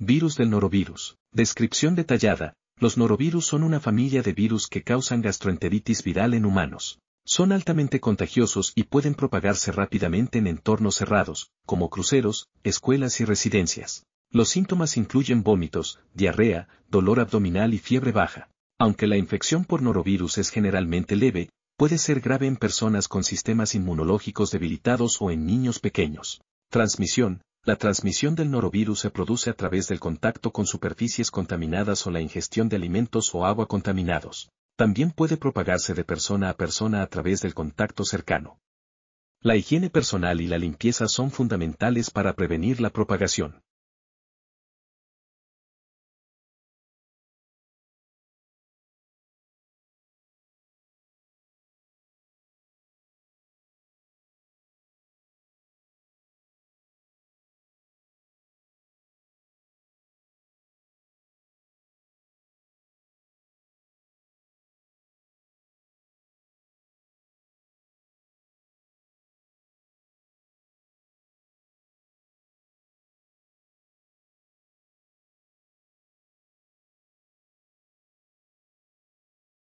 Virus del norovirus. Descripción detallada. Los norovirus son una familia de virus que causan gastroenteritis viral en humanos. Son altamente contagiosos y pueden propagarse rápidamente en entornos cerrados, como cruceros, escuelas y residencias. Los síntomas incluyen vómitos, diarrea, dolor abdominal y fiebre baja. Aunque la infección por norovirus es generalmente leve, puede ser grave en personas con sistemas inmunológicos debilitados o en niños pequeños. Transmisión, la transmisión del norovirus se produce a través del contacto con superficies contaminadas o la ingestión de alimentos o agua contaminados. También puede propagarse de persona a persona a través del contacto cercano. La higiene personal y la limpieza son fundamentales para prevenir la propagación.